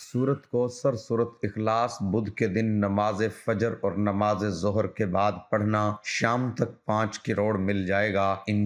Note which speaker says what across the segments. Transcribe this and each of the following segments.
Speaker 1: सूरत को सर सूरत इखलास बुध के दिन नमाज फजर और नमाज जहर के बाद पढ़ना शाम तक पाँच करोड़ मिल जाएगा इन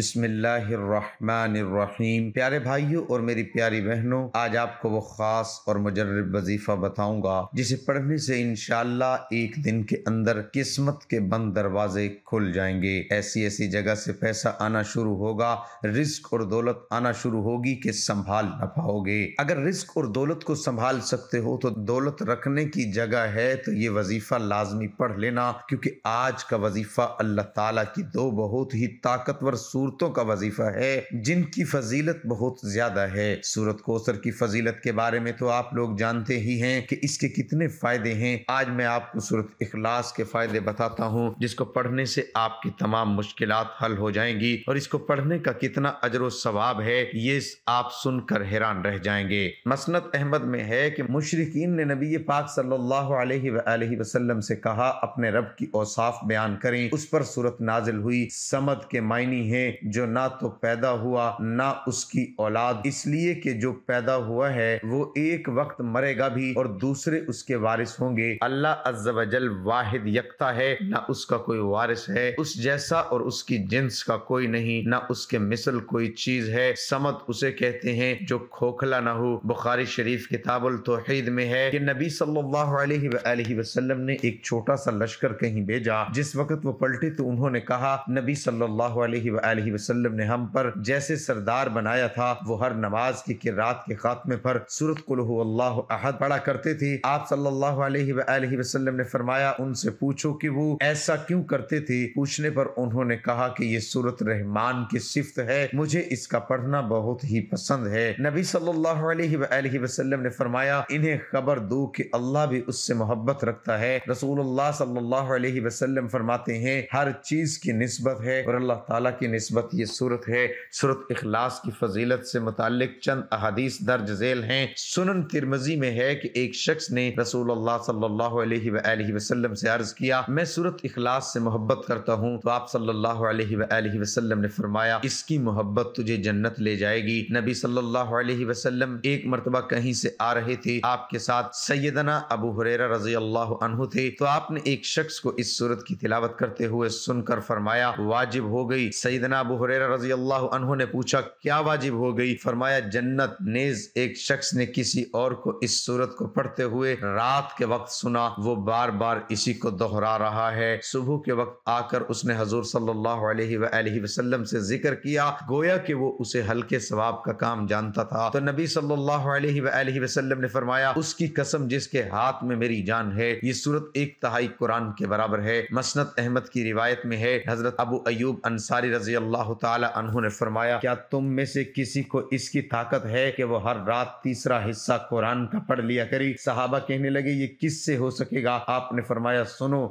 Speaker 1: बसमीम प्यारे भाइयों और मेरी प्यारी बहनों आज आपको वो खास और मुजरब वजीफा बताऊंगा जिसे पढ़ने से इनशाला एक दिन के अंदर किस्मत के बंद दरवाजे खुल जाएंगे ऐसी ऐसी जगह से पैसा आना शुरू होगा रिस्क और दौलत आना शुरू होगी कि संभाल ना पाओगे अगर रिस्क और दौलत दौलत को संभाल सकते हो तो दौलत रखने की जगह है तो ये वजीफ़ा लाजमी पढ़ लेना क्योंकि आज का वजीफ़ा अल्लाह ताला की दो बहुत ही ताकतवर सूरतों का वजीफ़ा है जिनकी फजीलत बहुत ज़्यादा है सूरत कोसर की फजीलत के बारे में तो आप लोग जानते ही हैं कि इसके कितने फ़ायदे हैं आज मैं आपको सूरत इखलास के फ़ायदे बताता हूँ जिसको पढ़ने से आपकी तमाम मुश्किल हल हो जाएंगी और इसको पढ़ने का कितना अजर सवाब है ये आप सुनकर हैरान रह जाएंगे मसनत अहमद में है कि मुशरकिन ने नबी पाक सल्लल्लाहु अलैहि वसल्लम से कहा अपने रब की औसाफ बयान करें उस पर सूरत नाजिल हुई समद के मायनी है जो ना तो पैदा हुआ ना उसकी औलाद इसलिए कि जो पैदा हुआ है वो एक वक्त मरेगा भी और दूसरे उसके वारिस होंगे अल्लाह अज्जल वाहिद यकता है ना उसका कोई वारिस है उस जैसा और उसकी जिन्स का कोई नहीं ना उसके मिसल कोई चीज है समद उसे कहते हैं जो खोखला ना हो बुखारी शरीफ किताबुल तोहीद में है कि नबी सल्लल्लाहु अलैहि वसल्लम ने एक छोटा सा लश्कर कहीं भेजा जिस वक्त वो पलटे तो उन्होंने कहा नबी सल्लल्लाहु अलैहि वसल्लम ने हम पर जैसे सरदार बनाया था वो हर नमाज की कि रात के खात्मे पर सूरत कुल्लाह अहद पढ़ा करते थे आप सल्लल्लाहु अलैहि वसल्लम ने फरमाया उनसे पूछो कि वो ऐसा क्यों करते थे पूछने पर उन्होंने कहा कि ये सूरत रहमान की सिफत है मुझे इसका पढ़ना बहुत ही पसंद है नबी सल्लल्लाहु अलैहि वसल्लम ने फरमाया इन्हें खबर दो कि अल्लाह भी उससे मोहब्बत रखता है रसूलुल्लाह सल्लल्लाहु अलैहि वसल्लम फरमाते हैं हर चीज़ की नस्बत है और अल्लाह ताला की नस्बत ये सूरत है सूरत इखलास की फजीलत से मुतक चंद अहादीस दर्ज झेल हैं सुनन तिरमजी में है कि एक शख्स ने रसूल सल्लल्लाहु अलैहि वसल्लम से अर्ज किया मैं सूरत इखलास से मोहब्बत करता हूँ तो आप सल्लल्लाहु अलैहि वसल्लम ने फरमाया इसकी मोहब्बत तुझे जन्नत ले जाएगी नबी सल्लल्लाहु अलैहि वसल्लम एक मरतबा कहीं कहीं से आ रहे थे आपके साथ सैदना अबू हुरेरा रजी अल्लाह अनहु थे तो आपने एक शख्स को इस सूरत की तिलावत करते हुए सुनकर फरमाया वाजिब हो गई सैदना अबू हुरेरा रजी अल्लाह अनहु ने पूछा क्या वाजिब हो गई फरमाया जन्नत नेज एक शख्स ने किसी और को इस सूरत को पढ़ते हुए रात के वक्त सुना वो बार बार इसी को दोहरा रहा है सुबह के वक्त आकर उसने हजूर सल्लल्लाहु अलैहि वसल्लम से जिक्र किया गोया कि वो उसे हल्के सवाब का काम जानता था तो नबी सल्लल्लाहु अलैहि वसल्लम ने फरमाया उसकी कसम जिसके हाथ में मेरी जान है ये सूरत एक तहाई कुरान के बराबर है मसनत अहमद की रिवायत में है हजरत अबू अयूब अंसारी रजी अल्लाह तु ने फरमाया क्या तुम में से किसी को इसकी ताकत है कि वो हर रात तीसरा हिस्सा कुरान का पढ़ लिया करी सहाबा कहने लगे ये किससे हो सकेगा आपने फरमाया सुनो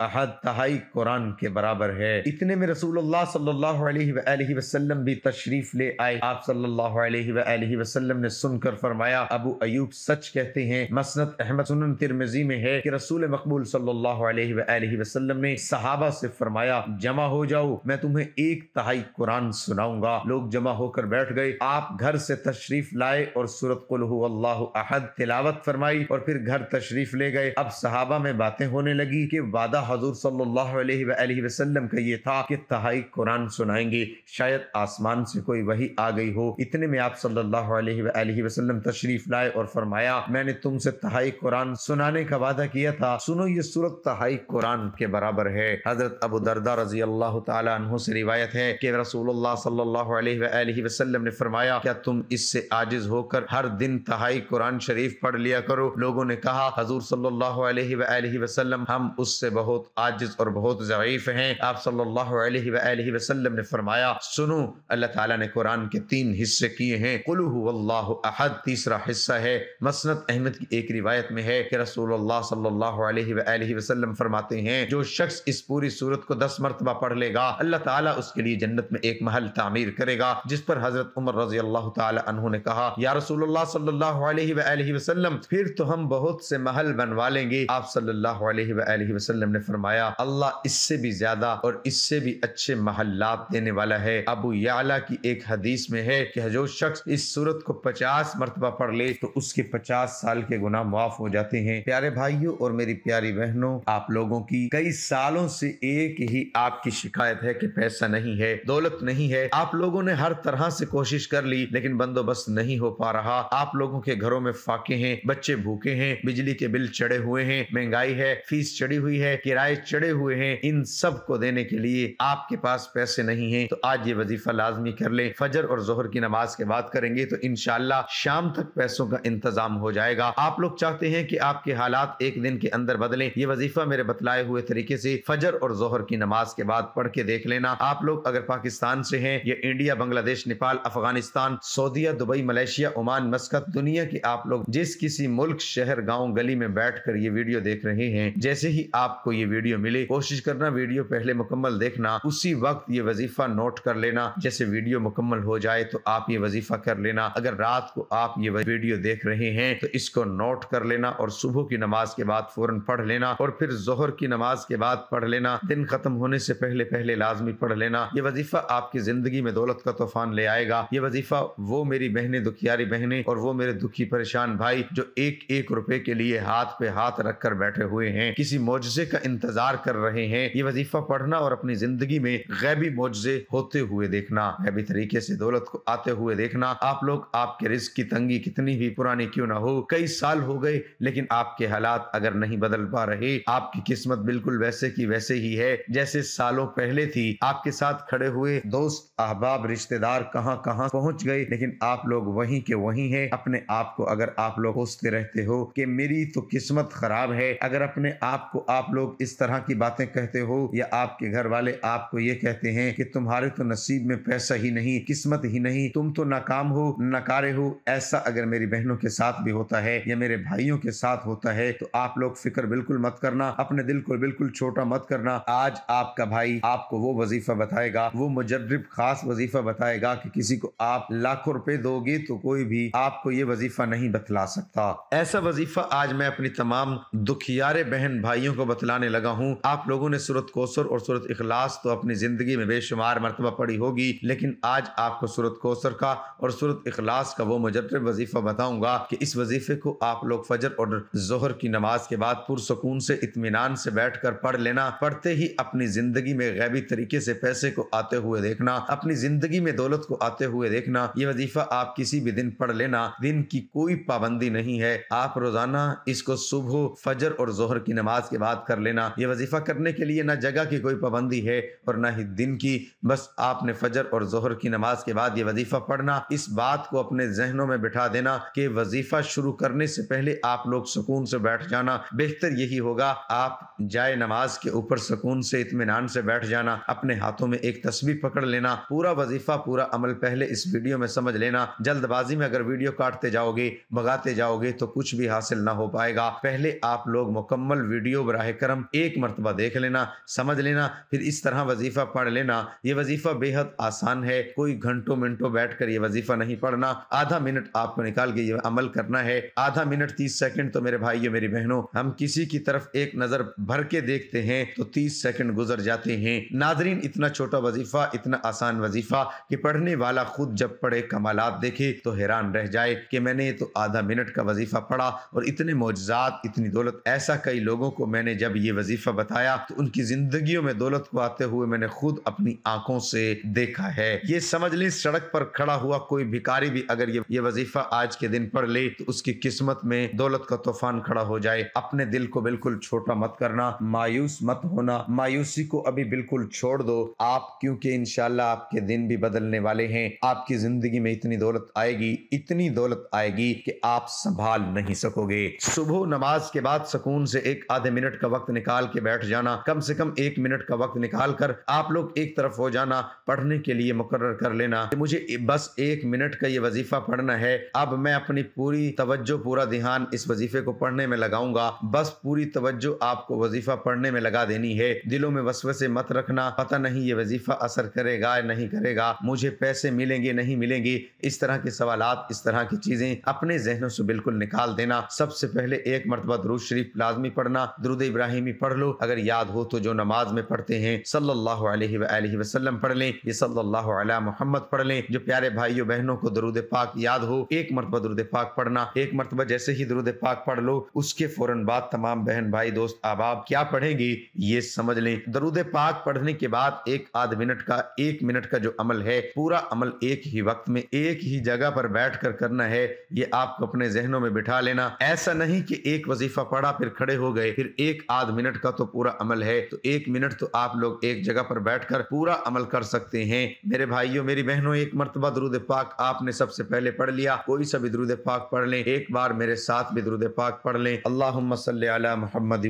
Speaker 1: अहद तहाई कुरान के बराबर है इतने में रसूल सल्लल्लाहु अलैहि वसल्लम भी तशरीफ ले आए आप सल्लल्लाहु अलैहि वसल्लम ने सुनकर पर फरमाया अबू अयूब सच कहते हैं मसनत अहमद सुन तिरमिजी में है कि रसूल मकबूल सल्लल्लाहु अलैहि वसल्लम ने सहाबा से फरमाया जमा हो जाओ मैं तुम्हें एक तहाई कुरान सुनाऊंगा लोग जमा होकर बैठ गए आप घर से तशरीफ लाए और सूरत अल्लाह अहद तिलावत फरमाई और फिर घर तशरीफ ले गए अब सहाबा में बातें होने लगी कि वादा हजूर सल्लल्लाहु अलैहि वसल्लम का ये था कि तहाई कुरान सुनाएंगे शायद आसमान से कोई वही आ गई हो इतने में आप सल्लल्लाहु अलैहि वसल्लम तशरीफ लाए और फरमाया मैंने तुमसे तहाई कुरान सुनाने का वादा किया था सुनो ये सूरत तहाई कुरान के बराबर है हजरत अबू दरदा रजी अल्लाह तु से रिवायत है कि रसूलुल्लाह सल्लल्लाहु अलैहि वसल्लम ने फरमाया क्या तुम इससे आजिज होकर हर दिन तहाई कुरान शरीफ पढ़ लिया करो लोगों ने कहा हजूर सल्लल्लाहु अलैहि वसल्लम हम उससे बहुत आजिज और बहुत जरीफ हैं आप सल्लल्लाहु अलैहि वसल्लम ने फरमाया सुनो अल्लाह ताला ने कुरान के तीन हिस्से किए हैं कुलू अल्लाह अहद तीसरा हिस्सा है मसनत अहमद की एक रिवायत में है कि रसूलुल्लाह सल्लल्लाहु अलैहि वसल्लम फरमाते हैं जो शख्स इस पूरी सूरत को दस मरतबा पढ़ लेगा अल्लाह ताला उसके लिए जन्नत में एक महल तामीर करेगा जिस पर हजरत उमर रजी अल्लाह तु ने कहा या रसूलुल्लाह सल्लल्लाहु अलैहि वसल्लम फिर तो हम बहुत से महल बनवा लेंगे आप सल्लल्लाहु अलैहि वसल्लम ने फरमाया अल्लाह इससे भी ज्यादा और इससे भी अच्छे महल्लात देने वाला है अबू याला की एक हदीस में है कि जो शख्स इस सूरत को पचास मरतबा पढ़ ले तो उसके पचास साल के गुना माफ हो जाते हैं प्यारे भाइयों और मेरी प्यारी बहनों आप लोगों की कई सालों से एक ही आपकी शिकायत है कि पैसा नहीं है दौलत नहीं है आप लोगों ने हर तरह से कोशिश कर ली लेकिन बंदोबस्त नहीं हो पा रहा आप लोगों के घरों में फाके हैं बच्चे भूखे हैं बिजली के बिल चढ़े हुए हैं महंगाई है फीस चढ़ी हुई है किराए चढ़े हुए हैं इन सब को देने के लिए आपके पास पैसे नहीं है तो आज ये वजीफा लाजमी कर ले फजर और जोहर की नमाज के बाद करेंगे तो इनशाला शाम तक पैसों का इंतजाम हो जाएगा आप लोग चाहते हैं कि आपके हालात एक दिन के अंदर बदले ये वजीफा मेरे बतलाए हुए तरीके से फजर और जोहर की नमाज के बाद पढ़ के देख लेना आप लोग अगर पाकिस्तान से हैं या India Bangladesh Nepal Afghanistan Saudia Dubai Malaysia Oman Muscat दुनिया के आप लोग जिस किसी मुल्क शहर गाँव गली में बैठ कर ये वीडियो देख रहे हैं जैसे ही आपको ये वीडियो मिले कोशिश करना वीडियो पहले मुकम्मल देखना उसी वक्त ये वजीफा नोट कर लेना जैसे वीडियो मुकम्मल हो जाए तो आप ये वजीफा कर लेना अगर रात को आप ये वीडियो देख रहे हैं तो इसको नोट कर लेना और सुबह की नमाज के बाद फौरन पढ़ लेना और फिर जोहर की नमाज के बाद पढ़ लेना दिन खत्म होने से पहले पहले लाजमी पढ़ लेना ये वजीफा आपकी जिंदगी में दौलत का तूफान ले आएगा ये वजीफा वो मेरी बहने दुखियारी बहने और वो मेरे दुखी परेशान भाई जो एक एक रुपए के लिए हाथ पे हाथ रख कर बैठे हुए हैं किसी मुआजे का इंतजार कर रहे हैं ये वजीफा पढ़ना और अपनी जिंदगी में गैबी मुआवजे होते हुए देखना गैबी तरीके से दौलत को आते हुए देखना आप लोग आपके रिस्क की तंगी कितनी भी पुरानी क्यों ना हो कई साल हो गए लेकिन आपके हालात अगर नहीं बदल पा रहे आपकी किस्मत बिल्कुल वैसे की वैसे ही है जैसे सालों पहले थी आपके साथ खड़े हुए दोस्त अहबाब रिश्तेदार कहाँ कहाँ पहुँच गए लेकिन आप लोग वही के वही है अपने आप को अगर आप लोग सोचते रहते हो कि मेरी तो किस्मत खराब है अगर अपने आप को आप लोग इस तरह की बातें कहते हो या आपके घर वाले आपको ये कहते हैं कि तुम्हारे तो नसीब में पैसा ही नहीं किस्मत ही नहीं तुम तो नाकाम हो नकारे हो ऐसा अगर मेरी बहनों के साथ भी होता है या मेरे भाइयों के साथ होता है तो आप लोग फिक्र बिल्कुल मत करना अपने दिल को बिल्कुल छोटा मत करना आज आपका भाई आपको वो वजीफा बताएगा वो मुजरब खास वजीफा बताएगा कि किसी को आप लाखों रुपए दोगे तो कोई भी आपको ये वजीफा नहीं बतला सकता ऐसा वजीफा आज मैं अपनी तमाम दुखियारे बहन भाइयों को बतलाने लगा हूँ आप लोगों ने सूरत कोसर और सूरत इखलास तो अपनी जिंदगी में बेशुमार मरतबा पड़ी होगी लेकिन आज आपको सूरत कोसर का और सूरत इखलास का वो मुजरब मुरतब वजीफ़ा बताऊंगा कि इस वजीफ़े को आप लोग फजर और जहर की नमाज के बाद पुरसकून से इतमान से बैठ कर पढ़ लेना पढ़ते ही अपनी ज़िंदगी में गैबी तरीके से पैसे को आते हुए देखना अपनी ज़िंदगी में दौलत को आते हुए देखना ये वजीफ़ा आप किसी भी दिन पढ़ लेना दिन की कोई पाबंदी नहीं है आप रोज़ाना इसको सुबह फजर और जोहर की नमाज के बाद कर लेना यह वजीफ़ा करने के लिए ना जगह की कोई पाबंदी है और ना ही दिन की बस आपने फजर और जोहर की नमाज के बाद ये वजीफ़ा पढ़ना इस बात को अपने जहनों में में बिठा देना कि वजीफा शुरू करने से पहले आप लोग सुकून से बैठ जाना बेहतर यही होगा आप जाए नमाज के ऊपर सुकून से इतमान से बैठ जाना अपने हाथों में एक तस्वीर पकड़ लेना पूरा वजीफा पूरा अमल पहले इस वीडियो में समझ लेना जल्दबाजी में अगर वीडियो काटते जाओगे भगाते जाओगे तो कुछ भी हासिल ना हो पाएगा पहले आप लोग मुकम्मल वीडियो बरह करम एक मरतबा देख लेना समझ लेना फिर इस तरह वजीफा पढ़ लेना ये वजीफा बेहद आसान है कोई घंटों मिनटों बैठ कर ये वजीफा नहीं पढ़ना आधा मिनट मिनट आपको निकाल के ये अमल करना है आधा मिनट तीस सेकंड तो मेरे भाइयों मेरी बहनों हम किसी की तरफ एक नजर भर के देखते हैं तो तीस सेकंड गुजर जाते हैं नाजरीन इतना छोटा वजीफा इतना आसान वजीफा कि पढ़ने वाला खुद जब पढ़े कमालत देखे तो हैरान रह जाए कि मैंने तो आधा मिनट का वजीफा पढ़ा और इतने मोजात इतनी दौलत ऐसा कई लोगों को मैंने जब ये वजीफा बताया तो उनकी जिंदगियों में दौलत को आते हुए मैंने खुद अपनी आंखों से देखा है ये समझ लें सड़क पर खड़ा हुआ कोई भिकारी भी अगर ये ये वजीफा आज के दिन पढ़ ले तो उसकी किस्मत में दौलत का तूफान खड़ा हो जाए अपने दिल को बिल्कुल छोटा मत करना मायूस मत होना मायूसी को अभी बिल्कुल छोड़ दो आप क्योंकि इनशाला आपके दिन भी बदलने वाले हैं आपकी जिंदगी में इतनी दौलत आएगी इतनी दौलत आएगी कि आप संभाल नहीं सकोगे सुबह नमाज के बाद सुकून से एक आधे मिनट का वक्त निकाल के बैठ जाना कम से कम एक मिनट का वक्त निकाल कर आप लोग एक तरफ हो जाना पढ़ने के लिए मुकर कर लेना मुझे बस एक मिनट का ये वजीफा पढ़ना है अब मैं अपनी पूरी तवज्जो पूरा ध्यान इस वजीफे को पढ़ने में लगाऊंगा बस पूरी तवज्जो आपको वजीफा पढ़ने में लगा देनी है दिलों में वसवसे मत रखना पता नहीं ये वजीफा असर करेगा या नहीं करेगा मुझे पैसे मिलेंगे नहीं मिलेंगे इस तरह के सवाल इस तरह की चीजें अपने जहनों से बिल्कुल निकाल देना सबसे पहले एक मरतबा दरूज शरीफ लाजमी पढ़ना दरुद इब्राहिमी पढ़ लो अगर याद हो तो जो नमाज में पढ़ते हैं सल्लल्लाहु अलैहि वसल्लम पढ़ लें ये सल्लल्लाहु अला मोहम्मद पढ़ लें जो प्यारे भाइयों बहनों को दरुद पाक याद हो एक मरतबा दुरुद पाक पढ़ना एक मरतबा जैसे ही दुरुद पाक पढ़ लो उसके फौरन बाद तमाम बहन भाई दोस्त अहबाब क्या पढ़ेंगी ये समझ लें दरुद पाक पढ़ने के बाद एक आध मिनट का एक मिनट का जो अमल है पूरा अमल एक ही वक्त में एक ही जगह पर बैठ कर करना है ये आपको अपने जहनों में बिठा लेना ऐसा नहीं कि एक वजीफा पढ़ा फिर खड़े हो गए फिर एक आध मिनट का तो पूरा अमल है तो एक मिनट तो आप लोग एक जगह पर बैठकर पूरा अमल कर सकते हैं मेरे भाइयों मेरी बहनों एक मरतबा दरुद पाक आपने सबसे पहले पढ़ लिया कोई सा भी पाक पढ़ लें एक बार मेरे साथ भी पाक पढ़ लें अल्लाह सल महमद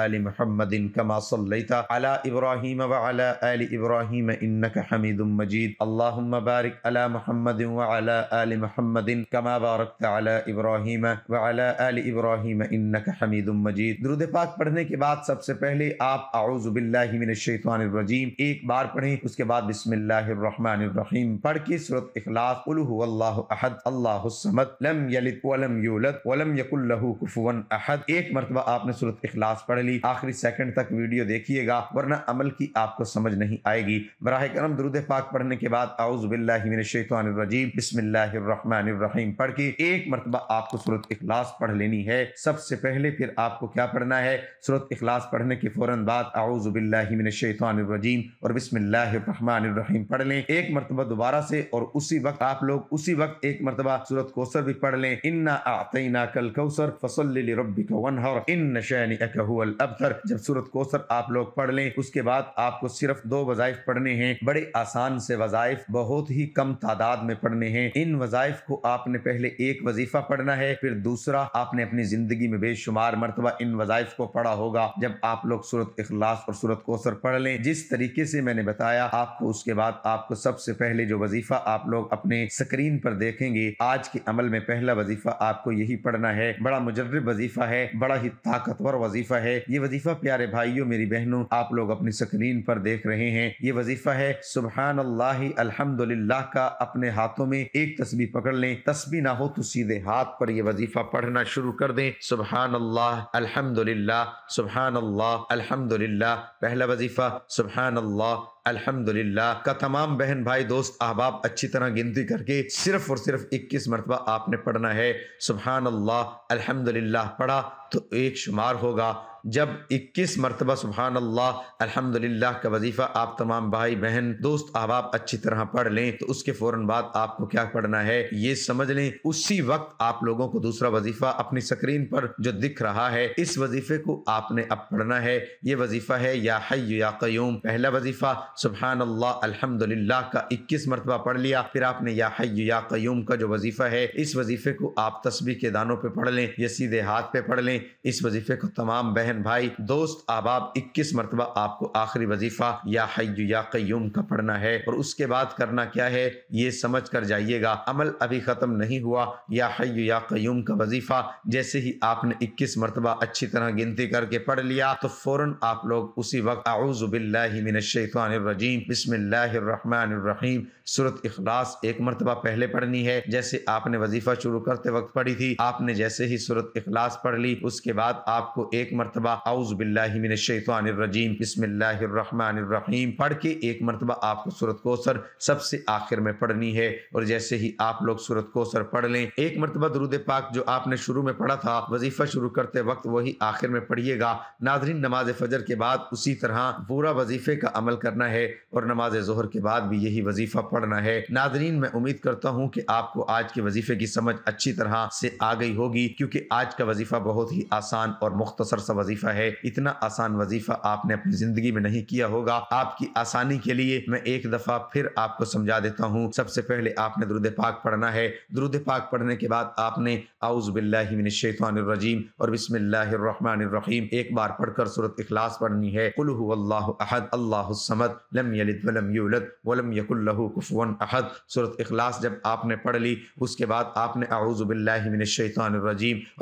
Speaker 1: अली महमदिन कमा सल्लता अला इब्राहिम वाला अली इब्राहिम इन्नक हमीद मजीद अल्लाह बारिक अला महमद वाला अली महमदिन कमा बारक अला इब्राहिम वाला अली इब्राहिम इन्नक हमीद मजीद दरूद पाक पढ़ने के बाद सबसे पहले आप आउज़बिल्लिमिनशैतवानरजीम एक बार पढ़ें उसके बाद बिस्मिल्लाम पढ़ के सूरत अखलाफ अल्लाह अहद अल्लाहमद लम यलिद वलम यूलद वलम यकुल्लहू कुफुवन अहद एक मरतबा आपने सूरत इखलास पढ़ ली आखिरी सेकंड तक वीडियो देखिएगा वरना अमल की आपको समझ नहीं आएगी बरह करम दरुद पाक पढ़ने के बाद आउज़बिल्लिमिनशैतवानरजीम बिस्मिल्लाहिर्रहमानिर्रहीम पढ़ के एक मरतबा आपको सूरत इखलास पढ़ लेनी है सबसे पहले फिर आपको क्या पढ़ना है सूरत इखलास पढ़ने के फ़ौरन बाद आउज़बिल्लिमिनशैतवानरजीम और बिस्मिल्लाहिर्रहमानिर्रहीम पढ़ लें एक मरतबा दोबारा से और उसी वक्त आप लोग उसी वक्त एक एक मरतबा सूरत कोसर भी पढ़ लें इन्ना आतना कल कौसर फसल वनहर इन शैन अकहल अबतर जब सूरत कोसर आप लोग पढ़ लें उसके बाद आपको सिर्फ दो वजायफ पढ़ने हैं बड़े आसान से वजायफ बहुत ही कम तादाद में पढ़ने हैं इन वजायफ को आपने पहले एक वजीफा पढ़ना है फिर दूसरा आपने अपनी जिंदगी में बेशुमार मरतबा इन वजायफ को पढ़ा होगा जब आप लोग सूरत इखलास और सूरत कोसर पढ़ लें जिस तरीके से मैंने बताया आपको उसके बाद आपको सबसे पहले जो वजीफा आप लोग अपने स्क्रीन पर देखें देखेंगे आज के अमल में पहला वजीफा आपको यही पढ़ना है बड़ा मुजर वजीफा है बड़ा ही ताकतवर वजीफा है ये वजीफा प्यारे भाइयों मेरी बहनों आप लोग अपनी स्क्रीन पर देख रहे हैं ये वजीफा है सुबहान अल्लाह अल्हम्दुलिल्लाह का अपने हाथों में एक तस्वीर पकड़ लें तस्वीर ना हो तो सीधे हाथ पर यह वजीफा पढ़ना शुरू कर दें सुबहान अल्लाह अलहमदुल्ला सुबहान अल्लाह अल्हमदुल्ला पहला वजीफा सुबहान अल्लाह अल्हम्दुलिल्लाह का तमाम बहन भाई दोस्त अहबाब अच्छी तरह गिनती करके सिर्फ और सिर्फ 21 मरतबा आपने पढ़ना है सुबह अल्लाह अल्हम्दुलिल्लाह पढ़ा तो एक शुमार होगा जब 21 मरतबा सुबहान अल्लाह अल्हम्दुलिल्लाह का वजीफ़ा आप तमाम भाई बहन दोस्त अहबाब अच्छी तरह पढ़ लें तो उसके फौरन बाद आपको क्या पढ़ना है ये समझ लें उसी वक्त आप लोगों को दूसरा वजीफ़ा अपनी स्क्रीन पर जो दिख रहा है इस वजीफ़े को आपने अब पढ़ना है ये वजीफ़ा है या हय या क्यूम पहला वजीफ़ा सुबहान अल्लाह अल्हम्दुलिल्लाह का इक्कीस मरतबा पढ़ लिया फिर आपने या हय या क्यूम का जो वजीफ़ा है इस वजीफ़े को आप तस्वीर के दानों पर पढ़ लें या सीधे हाथ पे पढ़ लें में इस वजीफे को तमाम बहन भाई दोस्त आबाब इक्कीस मरतबा आपको आखिरी वजीफा या हय या क्यूम का पढ़ना है और उसके बाद करना क्या है ये समझ कर जाइएगा अमल अभी ख़त्म नहीं हुआ या हय या क्यूम का वजीफा जैसे ही आपने इक्कीस मरतबा अच्छी तरह गिनती करके पढ़ लिया तो फौरन आप लोग उसी वक्त आउज़बिल्लिमिनशैतरजीम बिस्मिल्लाम सूरत अखलास एक मरतबा पहले पढ़नी है जैसे आपने वजीफा शुरू करते वक्त पढ़ी थी आपने जैसे ही सूरत अखलास पढ़ ली उसके बाद आपको एक मरतबा आउज पढ़ के एक मरतबा आपको सूरत कोसर सबसे आखिर में पढ़नी है और जैसे ही आप लोग सूरत कोसर पढ़ लें एक मरतबा दरुद पाक जो आपने शुरू में पढ़ा था वजीफा शुरू करते वक्त वही आखिर में पढ़िएगा नाजरीन नमाज फजर के बाद उसी तरह पूरा वजीफे का अमल करना है और नमाज जहर के बाद भी यही वजीफा पढ़ना है नाजरीन मैं उम्मीद करता हूँ कि आपको आज के वजीफे की समझ अच्छी तरह से आ गई होगी क्योंकि आज का वजीफा बहुत ही ही आसान और मुख्तसर सा वजीफा है इतना आसान वजीफा आपने अपनी जिंदगी में नहीं किया होगा आपकी आसानी के लिए मैं एक दफा फिर आपको समझा देता हूँ सबसे पहले आपने दुरुद पाक पढ़ना है दुरुद पाक पढ़ने के बाद आपने आउज बिल्लाशैतवानरजीम और बिस्मिल्लाम एक बार पढ़कर सूरत इखलास पढ़नी है अहद अल्लाहमद लम अहद सूरत इखलास जब आपने पढ़ ली उसके बाद आपने आउज़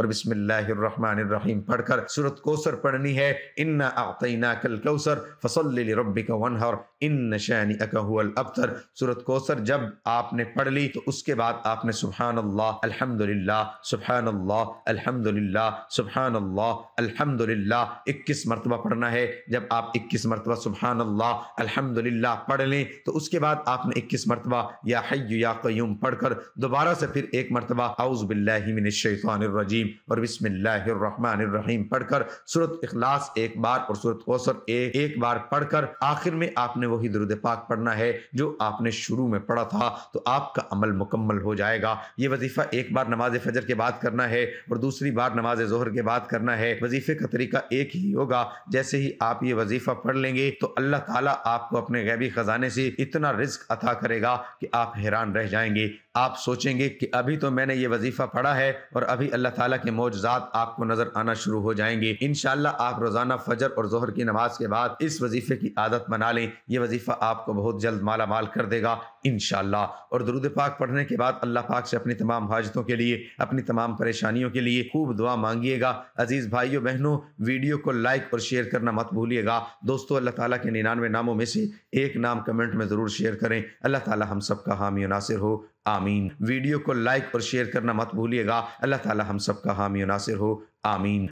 Speaker 1: और बिस्मिल्लाहमान रहमान रहीम पढ़कर सूरत कोसर पढ़नी है इन्ना आतना कल कौसर फसल रबी का वन हर इन शैनी अकहल अबतर सूरत कोसर जब आपने पढ़ ली तो उसके बाद आपने सुबहान अल्लाह अल्हम्दुलिल्लाह सुबहान अल्लाह अल्हम्दुलिल्लाह सुबहान अल्लाह अल्हम्दुलिल्लाह इक्कीस मरतबा पढ़ना है जब आप इक्कीस मरतबा सुबहान अल्लाह अल्हम्दुलिल्लाह पढ़ लें तो उसके बाद आपने इक्कीस मरतबा या हय या क्यूम पढ़कर दोबारा से फिर एक मरतबा आउज़ बिल्लामिनशैफ़ानरजीम और बिसमिल्लर रहीम पढ़कर सूरत इखलास एक बार और सूरत कौसर एक, एक बार पढ़कर आखिर में आपने वही दरुद पाक पढ़ना है जो आपने शुरू में पढ़ा था तो आपका अमल मुकम्मल हो जाएगा ये वजीफा एक बार नमाज फजर के बाद करना है और दूसरी बार नमाज जहर के बाद करना है वजीफे का तरीका एक ही होगा जैसे ही आप ये वजीफा पढ़ लेंगे तो अल्लाह ताला आपको अपने गैबी खजाने से इतना रिस्क अता करेगा कि आप हैरान रह जाएंगे आप सोचेंगे कि अभी तो मैंने ये वजीफा पढ़ा है और अभी अल्लाह ताला के मौजात आप आपको नजर आना शुरू हो जाएंगे इनशाला आप रोजाना फजर और जोहर की नमाज के बाद इस वजीफे की आदत बना लें ये वजीफा आपको बहुत जल्द माला माल कर देगा इनशाला और दरुद पाक पढ़ने के बाद अल्लाह पाक से अपनी तमाम हाजतों के लिए अपनी तमाम परेशानियों के लिए खूब दुआ मांगिएगा अजीज़ भाइयों बहनों वीडियो को लाइक और शेयर करना मत भूलिएगा दोस्तों अल्लाह ताला के निन्यानवे नामों में से एक नाम कमेंट में ज़रूर शेयर करें अल्लाह ताला हम सबका हामी नासिर हो आमीन वीडियो को लाइक और शेयर करना मत भूलिएगा अल्लाह ताला हम सबका हामी नासिर हो आमीन